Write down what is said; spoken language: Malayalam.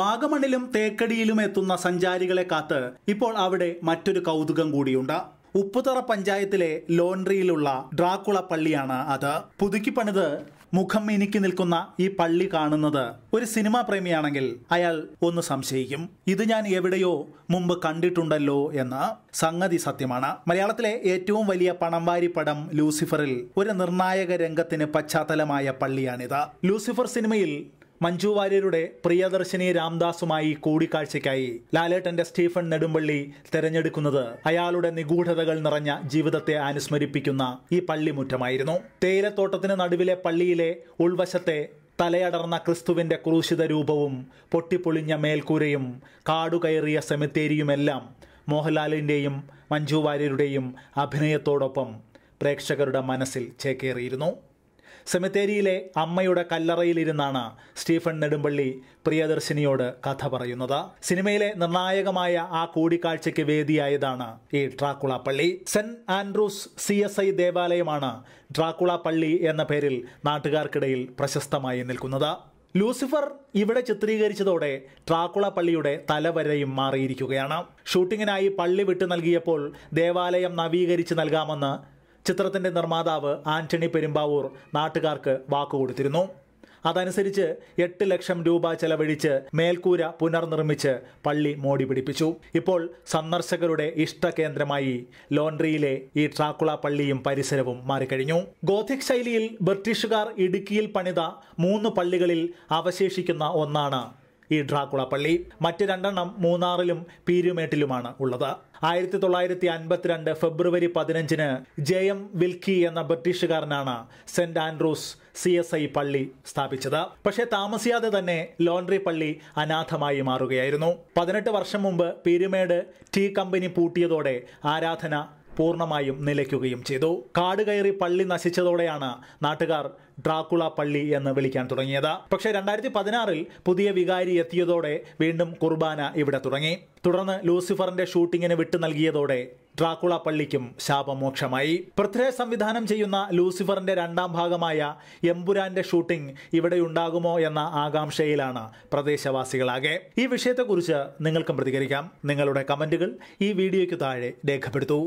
വാഗമണിലും തേക്കടിയിലും എത്തുന്ന സഞ്ചാരികളെ കാത്ത് ഇപ്പോൾ അവിടെ മറ്റൊരു കൗതുകം കൂടിയുണ്ട് ഉപ്പുതറ പഞ്ചായത്തിലെ ലോണ്ടറിയിലുള്ള ഡ്രാക്കുള പള്ളിയാണ് അത് പുതുക്കി പണിത് മുഖം മിനുക്കി നിൽക്കുന്ന ഈ പള്ളി കാണുന്നത് ഒരു സിനിമാ പ്രേമിയാണെങ്കിൽ അയാൾ ഒന്ന് സംശയിക്കും ഇത് ഞാൻ എവിടെയോ മുമ്പ് കണ്ടിട്ടുണ്ടല്ലോ എന്ന് സംഗതി സത്യമാണ് മലയാളത്തിലെ ഏറ്റവും വലിയ പണംവാരി പടം ലൂസിഫറിൽ ഒരു നിർണായക രംഗത്തിന് പശ്ചാത്തലമായ പള്ളിയാണിത് ലൂസിഫർ സിനിമയിൽ മഞ്ജു വാര്യരുടെ പ്രിയദർശിനി രാംദാസുമായി കൂടിക്കാഴ്ചയ്ക്കായി ലാലേട്ടന്റെ സ്റ്റീഫൻ നെടുമ്പള്ളി തെരഞ്ഞെടുക്കുന്നത് അയാളുടെ നിഗൂഢതകൾ നിറഞ്ഞ ജീവിതത്തെ അനുസ്മരിപ്പിക്കുന്ന ഈ പള്ളിമുറ്റമായിരുന്നു തേയിലത്തോട്ടത്തിന് നടുവിലെ പള്ളിയിലെ ഉൾവശത്തെ തലയടർന്ന ക്രിസ്തുവിന്റെ ക്രൂശിത രൂപവും പൊട്ടിപ്പൊളിഞ്ഞ മേൽക്കൂരയും കാടുകയറിയ സെമിത്തേരിയുമെല്ലാം മോഹൻലാലിൻ്റെയും മഞ്ജു വാര്യരുടെയും അഭിനയത്തോടൊപ്പം പ്രേക്ഷകരുടെ മനസ്സിൽ ചേക്കേറിയിരുന്നു സെമിത്തേരിയിലെ അമ്മയുടെ കല്ലറയിലിരുന്നാണ് സ്റ്റീഫൻ നെടുമ്പള്ളി പ്രിയദർശിനിയോട് കഥ പറയുന്നത് സിനിമയിലെ നിർണായകമായ ആ കൂടിക്കാഴ്ചയ്ക്ക് വേദിയായതാണ് ഈ ഡ്രാക്കുള പള്ളി Saint Andrew's C S I ദേവാലയമാണ് ഡ്രാക്കുള പള്ളി എന്ന പേരിൽ നാട്ടുകാർക്കിടയിൽ പ്രശസ്തമായി നിൽക്കുന്നത് ലൂസിഫർ ഇവിടെ ചിത്രീകരിച്ചതോടെ ട്രാക്കുള പള്ളിയുടെ തലവരയും മാറിയിരിക്കുകയാണ് ഷൂട്ടിങ്ങിനായി പള്ളി വിട്ടു നൽകിയപ്പോൾ ദേവാലയം നവീകരിച്ച് നൽകാമെന്ന് ചിത്രത്തിന്റെ നിർമ്മാതാവ് ആന്റണി പെരുമ്പാവൂർ നാട്ടുകാർക്ക് വാക്കുകൊടുത്തിരുന്നു അതനുസരിച്ച് എട്ട് ലക്ഷം രൂപ ചെലവഴിച്ച് മേൽക്കൂര പുനർനിർമ്മിച്ച് പള്ളി മോടി പിടിപ്പിച്ചു ഇപ്പോൾ സന്ദർശകരുടെ ഇഷ്ടകേന്ദ്രമായി ലോണ്ട്രിയിലെ ഈ ട്രാക്കുള പള്ളിയും പരിസരവും മാറിക്കഴിഞ്ഞു ഗോഥിക് ശൈലിയിൽ ബ്രിട്ടീഷുകാർ ഇടുക്കിയിൽ പണിത മൂന്ന് പള്ളികളിൽ അവശേഷിക്കുന്ന ഒന്നാണ് ഈ ഡ്രാക്കുളപ്പള്ളി മറ്റ് രണ്ടെണ്ണം മൂന്നാറിലും പീരുമേട്ടിലുമാണ് ഉള്ളത് ആയിരത്തി തൊള്ളായിരത്തി അൻപത്തിരണ്ട് ഫെബ്രുവരി പതിനഞ്ചിന് ജെ എം വിൽക്കി എന്ന ബ്രിട്ടീഷുകാരനാണ് Saint Andrew's C S I പള്ളി സ്ഥാപിച്ചത് പക്ഷേ താമസിയാതെ തന്നെ ലോണ്ടറി പള്ളി അനാഥമായി മാറുകയായിരുന്നു പതിനെട്ട് വർഷം മുമ്പ് പീരുമേട് ടീ കമ്പനി പൂട്ടിയതോടെ ആരാധന പൂർണ്ണമായും നിലയ്ക്കുകയും ചെയ്തു കാട് കയറി പള്ളി നശിച്ചതോടെയാണ് നാട്ടുകാർ ഡ്രാക്കുള പള്ളി എന്ന് വിളിക്കാൻ തുടങ്ങിയത് പക്ഷേ രണ്ടായിരത്തി പതിനാറിൽ പുതിയ വികാരി എത്തിയതോടെ വീണ്ടും കുർബാന ഇവിടെ തുടങ്ങി തുടർന്ന് ലൂസിഫറിന്റെ ഷൂട്ടിങ്ങിന് വിട്ടു നൽകിയതോടെ ഡ്രാക്കുള പള്ളിക്കും ശാപമോക്ഷമായി പൃഥ്വിരാജ് സംവിധാനം ചെയ്യുന്ന ലൂസിഫറിന്റെ രണ്ടാം ഭാഗമായ എംപുരാന്റെ ഷൂട്ടിംഗ് ഇവിടെ ഉണ്ടാകുമോ എന്ന ആകാംക്ഷയിലാണ് പ്രദേശവാസികളാകെ ഈ വിഷയത്തെക്കുറിച്ച് നിങ്ങൾക്കും പ്രതികരിക്കാം നിങ്ങളുടെ കമന്റുകൾ ഈ വീഡിയോയ്ക്ക് താഴെ രേഖപ്പെടുത്തൂ